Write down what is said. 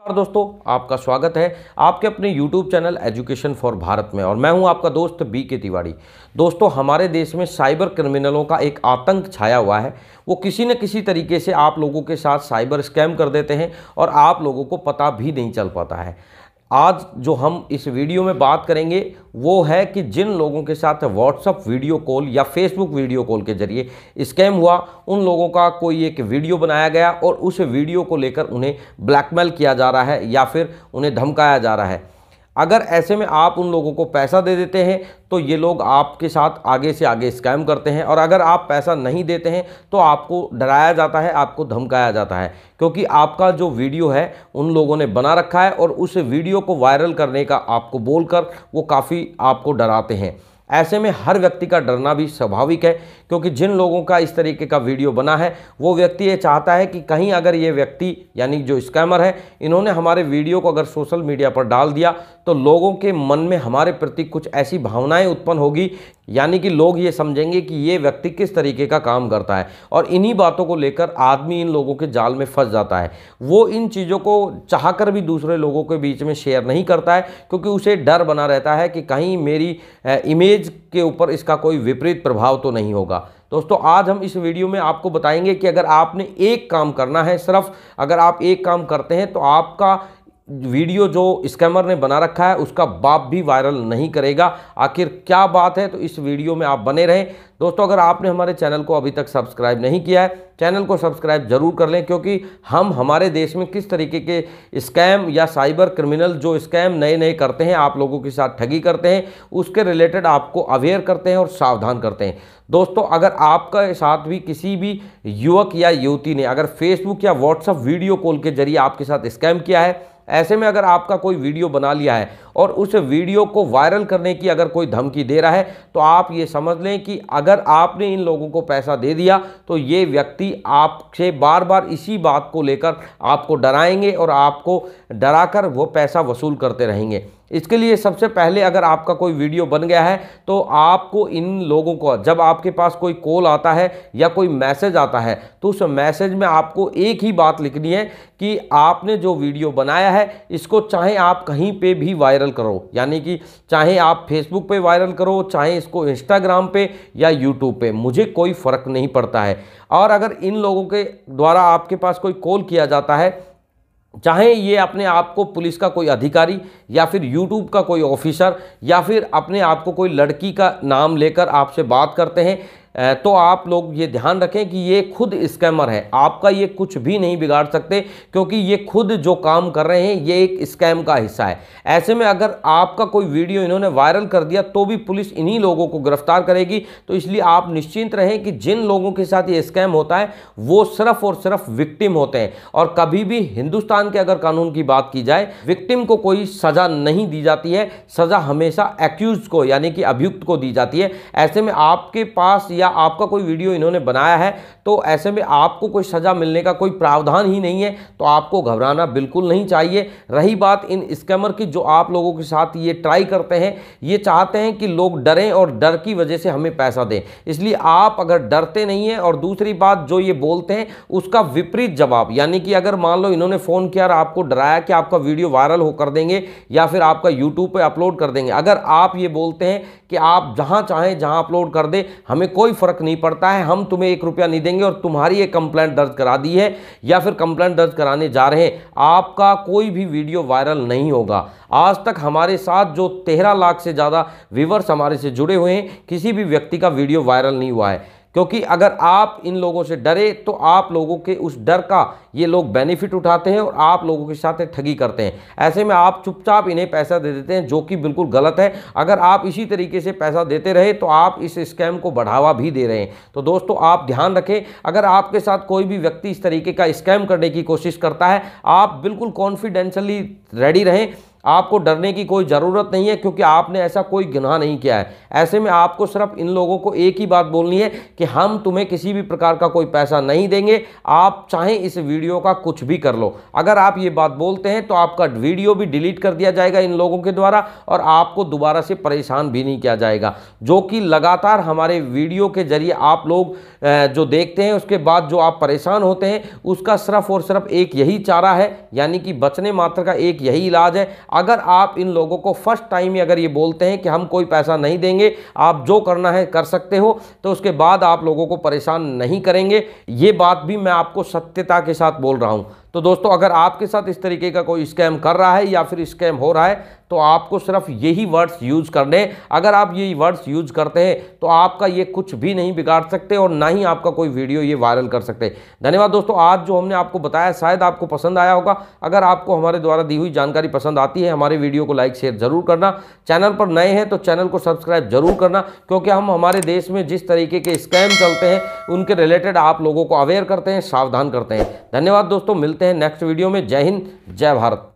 नमस्कार दोस्तों आपका स्वागत है आपके अपने YouTube channel education for Bharat में और मैं हूं आपका दोस्त बी के तिवाड़ी दोस्तों हमारे देश में साइबर क्रिमिनलों का एक आतंक छाया हुआ है वो किसी न किसी तरीके से आप लोगों के साथ साइबर स्कैम कर देते हैं और आप लोगों को पता भी नहीं चल पाता है आज जो हम इस वीडियो में बात करेंगे वो है कि जिन लोगों के साथ व्हाट्सअप वीडियो कॉल या फेसबुक वीडियो कॉल के जरिए स्कैम हुआ उन लोगों का कोई एक वीडियो बनाया गया और उस वीडियो को लेकर उन्हें ब्लैकमेल किया जा रहा है या फिर उन्हें धमकाया जा रहा है अगर ऐसे में आप उन लोगों को पैसा दे देते हैं तो ये लोग आपके साथ आगे से आगे स्कैम करते हैं और अगर आप पैसा नहीं देते हैं तो आपको डराया जाता है आपको धमकाया जाता है क्योंकि आपका जो वीडियो है उन लोगों ने बना रखा है और उस वीडियो को वायरल करने का आपको बोलकर वो काफ़ी आपको डराते हैं ऐसे में हर व्यक्ति का डरना भी स्वाभाविक है क्योंकि जिन लोगों का इस तरीके का वीडियो बना है वो व्यक्ति ये चाहता है कि कहीं अगर ये व्यक्ति यानी जो स्कैमर है इन्होंने हमारे वीडियो को अगर सोशल मीडिया पर डाल दिया तो लोगों के मन में हमारे प्रति कुछ ऐसी भावनाएं उत्पन्न होगी यानी कि लोग ये समझेंगे कि ये व्यक्ति किस तरीके का काम करता है और इन्हीं बातों को लेकर आदमी इन लोगों के जाल में फंस जाता है वो इन चीज़ों को चाहकर भी दूसरे लोगों के बीच में शेयर नहीं करता है क्योंकि उसे डर बना रहता है कि कहीं मेरी इमेज के ऊपर इसका कोई विपरीत प्रभाव तो नहीं होगा दोस्तों आज हम इस वीडियो में आपको बताएंगे कि अगर आपने एक काम करना है सिर्फ अगर आप एक काम करते हैं तो आपका वीडियो जो स्कैमर ने बना रखा है उसका बाप भी वायरल नहीं करेगा आखिर क्या बात है तो इस वीडियो में आप बने रहें दोस्तों अगर आपने हमारे चैनल को अभी तक सब्सक्राइब नहीं किया है चैनल को सब्सक्राइब जरूर कर लें क्योंकि हम हमारे देश में किस तरीके के स्कैम या साइबर क्रिमिनल जो स्कैम नए नए करते हैं आप लोगों के साथ ठगी करते हैं उसके रिलेटेड आपको अवेयर करते हैं और सावधान करते हैं दोस्तों अगर आपका साथ भी किसी भी युवक या युवती ने अगर फेसबुक या व्हाट्सअप वीडियो कॉल के जरिए आपके साथ स्कैम किया है ऐसे में अगर आपका कोई वीडियो बना लिया है और उस वीडियो को वायरल करने की अगर कोई धमकी दे रहा है तो आप ये समझ लें कि अगर आपने इन लोगों को पैसा दे दिया तो ये व्यक्ति आपसे बार बार इसी बात को लेकर आपको डराएंगे और आपको डराकर वो पैसा वसूल करते रहेंगे इसके लिए सबसे पहले अगर आपका कोई वीडियो बन गया है तो आपको इन लोगों को जब आपके पास कोई कॉल आता है या कोई मैसेज आता है तो उस मैसेज में आपको एक ही बात लिखनी है कि आपने जो वीडियो बनाया है इसको चाहे आप कहीं पे भी वायरल करो यानी कि चाहे आप फेसबुक पे वायरल करो चाहे इसको इंस्टाग्राम पे या यूट्यूब पे मुझे कोई फ़र्क नहीं पड़ता है और अगर इन लोगों के द्वारा आपके पास कोई कॉल किया जाता है चाहे ये अपने आप को पुलिस का कोई अधिकारी या फिर यूट्यूब का कोई ऑफिसर या फिर अपने आप को कोई लड़की का नाम लेकर आपसे बात करते हैं तो आप लोग ये ध्यान रखें कि ये खुद स्कैमर है आपका ये कुछ भी नहीं बिगाड़ सकते क्योंकि ये खुद जो काम कर रहे हैं ये एक स्कैम का हिस्सा है ऐसे में अगर आपका कोई वीडियो इन्होंने वायरल कर दिया तो भी पुलिस इन्हीं लोगों को गिरफ्तार करेगी तो इसलिए आप निश्चिंत रहें कि जिन लोगों के साथ ये स्कैम होता है वो सिर्फ और सिर्फ विक्टिम होते हैं और कभी भी हिंदुस्तान के अगर कानून की बात की जाए विक्टिम को कोई सज़ा नहीं दी जाती है सज़ा हमेशा एक्यूज को यानी कि अभियुक्त को दी जाती है ऐसे में आपके पास या आपका कोई वीडियो इन्होंने बनाया है तो ऐसे में आपको कोई सज़ा मिलने का कोई प्रावधान ही नहीं है तो आपको घबराना बिल्कुल नहीं चाहिए रही बात इन स्कैमर की जो आप लोगों के साथ ये ट्राई करते हैं ये चाहते हैं कि लोग डरें और डर की वजह से हमें पैसा दें इसलिए आप अगर डरते नहीं हैं और दूसरी बात जो ये बोलते हैं उसका विपरीत जवाब यानी कि अगर मान लो इन्होंने फ़ोन किया और आपको डराया कि आपका वीडियो वायरल हो कर देंगे या फिर आपका यूट्यूब पर अपलोड कर देंगे अगर आप ये बोलते हैं कि आप जहाँ चाहें जहाँ अपलोड कर दें हमें कोई कोई फ़र्क नहीं पड़ता है हम तुम्हें एक रुपया नहीं देंगे और तुम्हारी ये कंप्लेंट दर्ज करा दी है या फिर कंप्लेंट दर्ज कराने जा रहे हैं आपका कोई भी वीडियो वायरल नहीं होगा आज तक हमारे साथ जो तेरह लाख से ज़्यादा व्यूवर्स हमारे से जुड़े हुए हैं किसी भी व्यक्ति का वीडियो वायरल नहीं हुआ है क्योंकि अगर आप इन लोगों से डरे तो आप लोगों के उस डर का ये लोग बेनिफिट उठाते हैं और आप लोगों के साथ ठगी करते हैं ऐसे में आप चुपचाप इन्हें पैसा दे देते हैं जो कि बिल्कुल गलत है अगर आप इसी तरीके से पैसा देते रहे तो आप इस स्कैम को बढ़ावा भी दे रहे हैं तो दोस्तों आप ध्यान रखें अगर आपके साथ कोई भी व्यक्ति इस तरीके का स्कैम करने की कोशिश करता है आप बिल्कुल कॉन्फिडेंशली रेडी रहें आपको डरने की कोई ज़रूरत नहीं है क्योंकि आपने ऐसा कोई गुनाह नहीं किया है ऐसे में आपको सिर्फ इन लोगों को एक ही बात बोलनी है कि हम तुम्हें किसी भी प्रकार का कोई पैसा नहीं देंगे आप चाहें इस वीडियो का कुछ भी कर लो अगर आप ये बात बोलते हैं तो आपका वीडियो भी डिलीट कर दिया जाएगा इन लोगों के द्वारा और आपको दोबारा से परेशान भी नहीं किया जाएगा जो कि लगातार हमारे वीडियो के जरिए आप लोग जो देखते हैं उसके बाद जो आप परेशान होते हैं उसका सिर्फ और सिर्फ एक यही चारा है यानी कि बचने मात्र का एक यही इलाज है अगर आप इन लोगों को फर्स्ट टाइम ही अगर ये बोलते हैं कि हम कोई पैसा नहीं देंगे आप जो करना है कर सकते हो तो उसके बाद आप लोगों को परेशान नहीं करेंगे ये बात भी मैं आपको सत्यता के साथ बोल रहा हूँ तो दोस्तों अगर आपके साथ इस तरीके का कोई स्कैम कर रहा है या फिर स्कैम हो रहा है तो आपको सिर्फ यही वर्ड्स यूज़ करने अगर आप यही वर्ड्स यूज़ करते हैं तो आपका ये कुछ भी नहीं बिगाड़ सकते और ना ही आपका कोई वीडियो ये वायरल कर सकते धन्यवाद दोस्तों आज जो हमने आपको बताया शायद आपको पसंद आया होगा अगर आपको हमारे द्वारा दी हुई जानकारी पसंद आती है हमारे वीडियो को लाइक शेयर ज़रूर करना चैनल पर नए हैं तो चैनल को सब्सक्राइब ज़रूर करना क्योंकि हम हमारे देश में जिस तरीके के स्कैम चलते हैं उनके रिलेटेड आप लोगों को अवेयर करते हैं सावधान करते हैं धन्यवाद दोस्तों मिलते हैं नेक्स्ट वीडियो में जय हिंद जय भारत